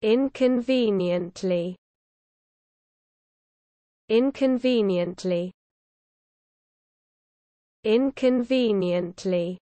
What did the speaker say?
inconveniently inconveniently inconveniently